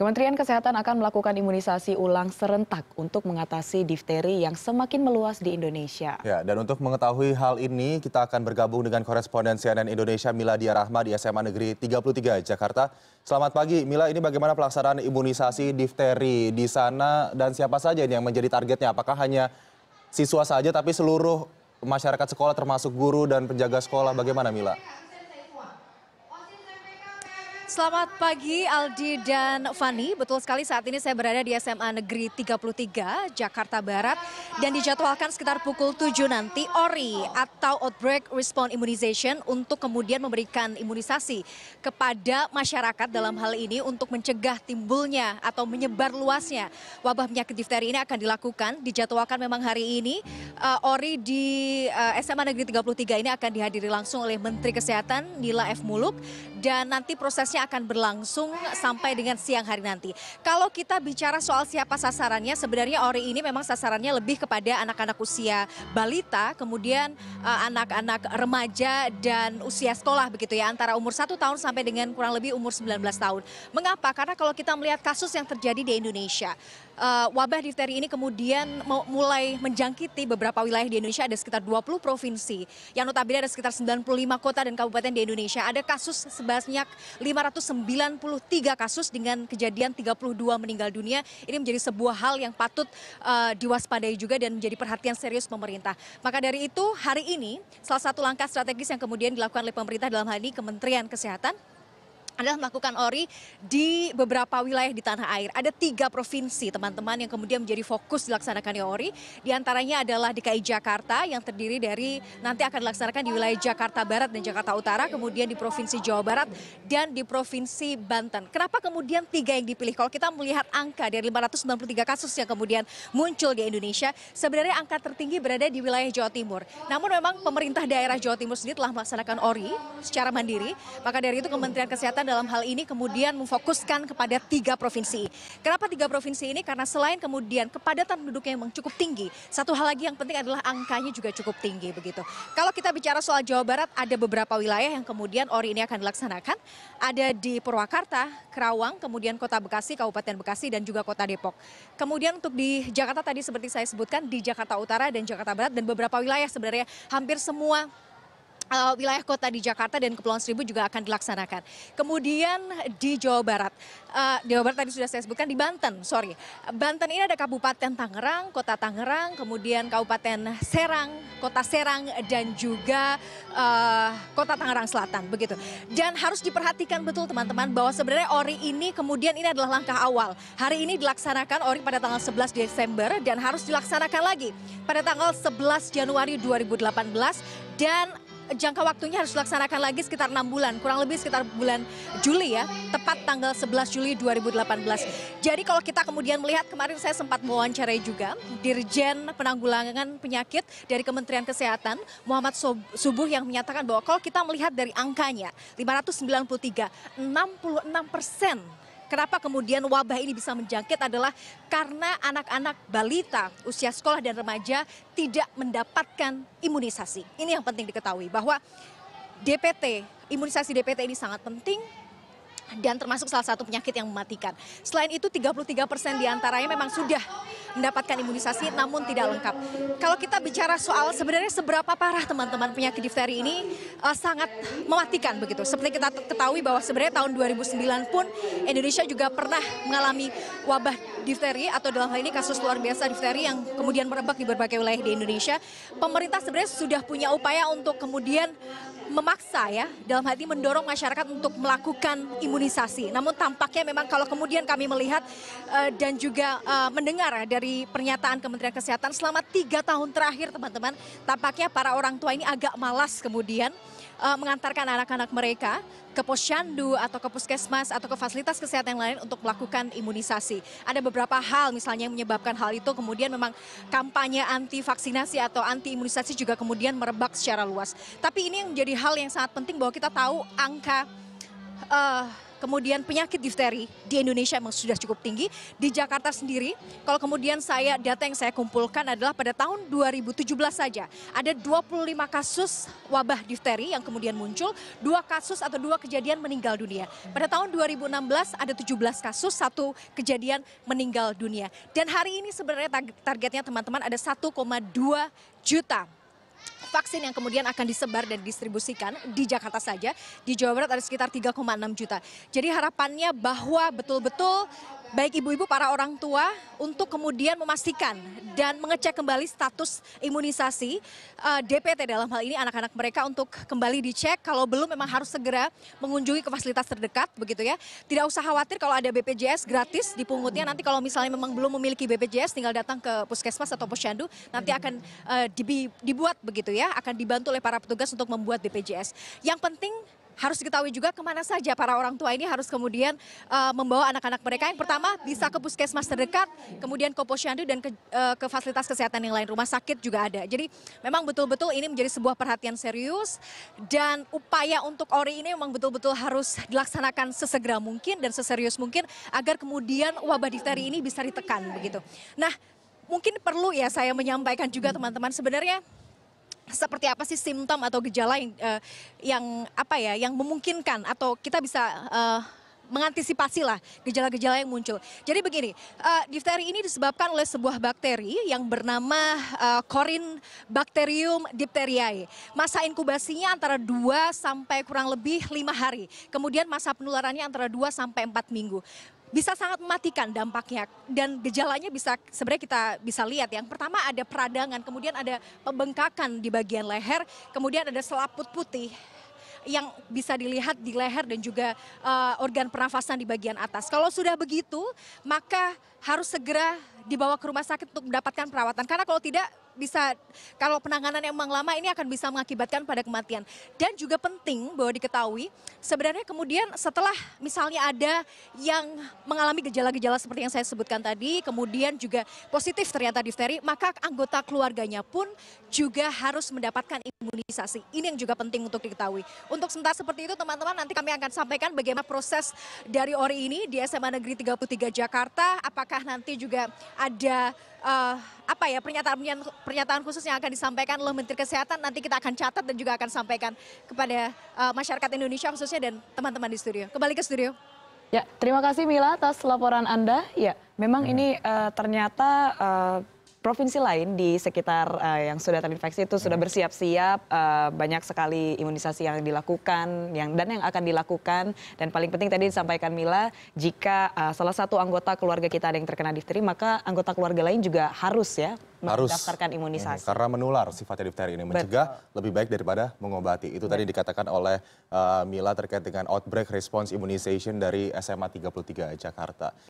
Kementerian Kesehatan akan melakukan imunisasi ulang serentak untuk mengatasi difteri yang semakin meluas di Indonesia. Ya, dan untuk mengetahui hal ini, kita akan bergabung dengan koresponden CNN Indonesia Miladia Rahma di SMA Negeri 33 Jakarta. Selamat pagi, Mila. Ini bagaimana pelaksanaan imunisasi difteri di sana dan siapa saja yang menjadi targetnya? Apakah hanya siswa saja tapi seluruh masyarakat sekolah termasuk guru dan penjaga sekolah? Bagaimana, Mila? Selamat pagi Aldi dan Fani. Betul sekali saat ini saya berada di SMA Negeri 33 Jakarta Barat dan dijadwalkan sekitar pukul 7 nanti ORI atau Outbreak Response Immunization untuk kemudian memberikan imunisasi kepada masyarakat dalam hal ini untuk mencegah timbulnya atau menyebar luasnya wabah penyakit difteri ini akan dilakukan dijadwalkan memang hari ini uh, ORI di uh, eh, SMA Negeri 33 ini akan dihadiri langsung oleh Menteri Kesehatan Nila F Muluk dan nanti prosesnya akan berlangsung sampai dengan siang hari nanti. Kalau kita bicara soal siapa sasarannya, sebenarnya Ori ini memang sasarannya lebih kepada anak-anak usia balita, kemudian eh, anak-anak uh, remaja dan usia sekolah begitu ya, antara umur satu tahun sampai dengan kurang lebih umur 19 tahun. Mengapa? Karena kalau kita melihat kasus yang terjadi di Indonesia, uh, wabah difteri ini kemudian mulai menjangkiti beberapa wilayah di Indonesia ada sekitar 20 provinsi yang notabene ada sekitar 95 kota dan kabupaten di Indonesia. Ada kasus sebanyak 593 kasus dengan kejadian 32 meninggal dunia. Ini menjadi sebuah hal yang patut uh, diwaspadai juga dan menjadi perhatian serius pemerintah. Maka dari itu hari ini salah satu langkah strategis yang kemudian dilakukan oleh pemerintah dalam hal ini Kementerian Kesehatan adalah melakukan ori di beberapa wilayah di tanah air. Ada tiga provinsi teman-teman yang kemudian menjadi fokus dilaksanakannya ori. Di antaranya adalah DKI Jakarta yang terdiri dari nanti akan dilaksanakan di wilayah Jakarta Barat dan Jakarta Utara, kemudian di Provinsi Jawa Barat dan di Provinsi Banten. Kenapa kemudian tiga yang dipilih? Kalau kita melihat angka dari 593 kasus yang kemudian muncul di Indonesia, sebenarnya angka tertinggi berada di wilayah Jawa Timur. Namun memang pemerintah daerah Jawa Timur sendiri telah melaksanakan ori secara mandiri. Maka dari itu Kementerian Kesehatan dalam hal ini kemudian memfokuskan kepada tiga provinsi. Kenapa tiga provinsi ini? Karena selain kemudian kepadatan penduduknya memang cukup tinggi, satu hal lagi yang penting adalah angkanya juga cukup tinggi begitu. Kalau kita bicara soal Jawa Barat, ada beberapa wilayah yang kemudian ori ini akan dilaksanakan. Ada di Purwakarta, Kerawang, kemudian Kota Bekasi, Kabupaten Bekasi, dan juga Kota Depok. Kemudian untuk di Jakarta tadi seperti saya sebutkan, di Jakarta Utara dan Jakarta Barat, dan beberapa wilayah sebenarnya hampir semua uh, wilayah kota di Jakarta dan Kepulauan Seribu juga akan dilaksanakan. Kemudian di Jawa Barat, uh, Jawa Barat tadi sudah saya sebutkan di Banten, sorry. Banten ini ada Kabupaten Tangerang, Kota Tangerang, kemudian Kabupaten Serang, Kota Serang, dan juga uh, Kota Tangerang Selatan, begitu. Dan harus diperhatikan betul teman-teman bahwa sebenarnya ORI ini kemudian ini adalah langkah awal. Hari ini dilaksanakan ORI pada tanggal 11 Desember dan harus dilaksanakan lagi pada tanggal 11 Januari 2018 dan jangka waktunya harus dilaksanakan lagi sekitar enam bulan, kurang lebih sekitar bulan Juli ya, tepat tanggal 11 Juli 2018. Jadi kalau kita kemudian melihat kemarin saya sempat mewawancarai juga Dirjen Penanggulangan Penyakit dari Kementerian Kesehatan Muhammad Subuh yang menyatakan bahwa kalau kita melihat dari angkanya 593, 66 persen kenapa kemudian wabah ini bisa menjangkit adalah karena anak-anak balita, usia sekolah dan remaja tidak mendapatkan imunisasi. Ini yang penting diketahui bahwa DPT, imunisasi DPT ini sangat penting dan termasuk salah satu penyakit yang mematikan. Selain itu 33 persen diantaranya memang sudah mendapatkan imunisasi namun tidak lengkap. Kalau kita bicara soal sebenarnya seberapa parah teman-teman penyakit difteri ini uh, sangat mematikan begitu. Seperti kita ketahui bahwa sebenarnya tahun 2009 pun Indonesia juga pernah mengalami wabah difteri atau dalam hal ini kasus luar biasa difteri yang kemudian merebak di berbagai wilayah di Indonesia. Pemerintah sebenarnya sudah punya upaya untuk kemudian memaksa ya dalam hati mendorong masyarakat untuk melakukan imunisasi. Namun tampaknya memang kalau kemudian kami melihat eh, dan juga eh, mendengar ya dari pernyataan Kementerian Kesehatan selama tiga tahun terakhir teman-teman tampaknya para orang tua ini agak malas kemudian uh, mengantarkan anak-anak mereka ke posyandu atau ke puskesmas atau ke fasilitas kesehatan yang lain untuk melakukan imunisasi. Ada beberapa hal misalnya yang menyebabkan hal itu kemudian memang kampanye anti vaksinasi atau anti imunisasi juga kemudian merebak secara luas. Tapi ini yang menjadi hal yang sangat penting bahwa kita tahu angka uh, Kemudian penyakit difteri di Indonesia memang sudah cukup tinggi. Di Jakarta sendiri, kalau kemudian saya data yang saya kumpulkan adalah pada tahun 2017 saja ada 25 kasus wabah difteri yang kemudian muncul, dua kasus atau dua kejadian meninggal dunia. Pada tahun 2016 ada 17 kasus, satu kejadian meninggal dunia. Dan hari ini sebenarnya targetnya teman-teman ada 1,2 juta vaksin yang kemudian akan disebar dan distribusikan di Jakarta saja, di Jawa Barat ada sekitar 3,6 juta. Jadi harapannya bahwa betul-betul baik ibu-ibu para orang tua untuk kemudian memastikan dan mengecek kembali status imunisasi uh, eh, DPT dalam hal ini anak-anak mereka untuk kembali dicek kalau belum memang harus segera mengunjungi ke fasilitas terdekat begitu ya. Tidak usah khawatir kalau ada BPJS gratis dipungutnya nanti kalau misalnya memang belum memiliki BPJS tinggal datang ke puskesmas atau posyandu nanti akan uh, dibuat begitu ya, akan dibantu oleh para petugas untuk membuat BPJS. Yang penting harus diketahui juga kemana saja para orang tua ini harus kemudian uh, membawa anak-anak mereka. Yang pertama bisa ke puskesmas terdekat, kemudian ke posyandu dan ke, uh, ke fasilitas kesehatan yang lain, rumah sakit juga ada. Jadi memang betul-betul ini menjadi sebuah perhatian serius dan upaya untuk ORI ini memang betul-betul harus dilaksanakan sesegera mungkin dan seserius mungkin agar kemudian wabah difteri ini bisa ditekan begitu. Nah, mungkin perlu ya saya menyampaikan juga teman-teman sebenarnya seperti apa sih simptom atau gejala yang, uh, yang apa ya yang memungkinkan atau kita bisa uh, mengantisipasi lah gejala-gejala yang muncul. Jadi begini, uh, difteri ini disebabkan oleh sebuah bakteri yang bernama uh, Corin Bacterium diphtheriae. Masa inkubasinya antara 2 sampai kurang lebih 5 hari. Kemudian masa penularannya antara 2 sampai 4 minggu bisa sangat mematikan dampaknya dan gejalanya bisa sebenarnya kita bisa lihat yang pertama ada peradangan kemudian ada pembengkakan di bagian leher kemudian ada selaput putih yang bisa dilihat di leher dan juga uh, organ pernafasan di bagian atas. Kalau sudah begitu, maka harus segera dibawa ke rumah sakit untuk mendapatkan perawatan. Karena kalau tidak bisa kalau penanganan yang memang lama ini akan bisa mengakibatkan pada kematian. Dan juga penting bahwa diketahui sebenarnya kemudian setelah misalnya ada yang mengalami gejala-gejala seperti yang saya sebutkan tadi, kemudian juga positif ternyata difteri, maka anggota keluarganya pun juga harus mendapatkan imunisasi. Ini yang juga penting untuk diketahui. Untuk sementara seperti itu teman-teman nanti kami akan sampaikan bagaimana proses dari ORI ini di SMA Negeri 33 Jakarta, apakah nanti juga ada uh, apa ya pernyataan pernyataan khusus yang akan disampaikan oleh Menteri Kesehatan nanti kita akan catat dan juga akan sampaikan kepada uh, masyarakat Indonesia khususnya dan teman-teman di studio. Kembali ke studio. Ya, terima kasih Mila atas laporan Anda. Ya, memang hmm. ini uh, ternyata uh, provinsi lain di sekitar uh, yang sudah terinfeksi itu sudah hmm. bersiap-siap uh, banyak sekali imunisasi yang dilakukan yang dan yang akan dilakukan dan paling penting tadi disampaikan Mila jika uh, salah satu anggota keluarga kita ada yang terkena difteri maka anggota keluarga lain juga harus ya harus mendaftarkan imunisasi. Hmm, karena menular sifatnya difteri ini mencegah Betul. lebih baik daripada mengobati. Itu Betul. tadi iya. dikatakan oleh uh, Mila terkait dengan outbreak response immunization dari SMA 33 Jakarta.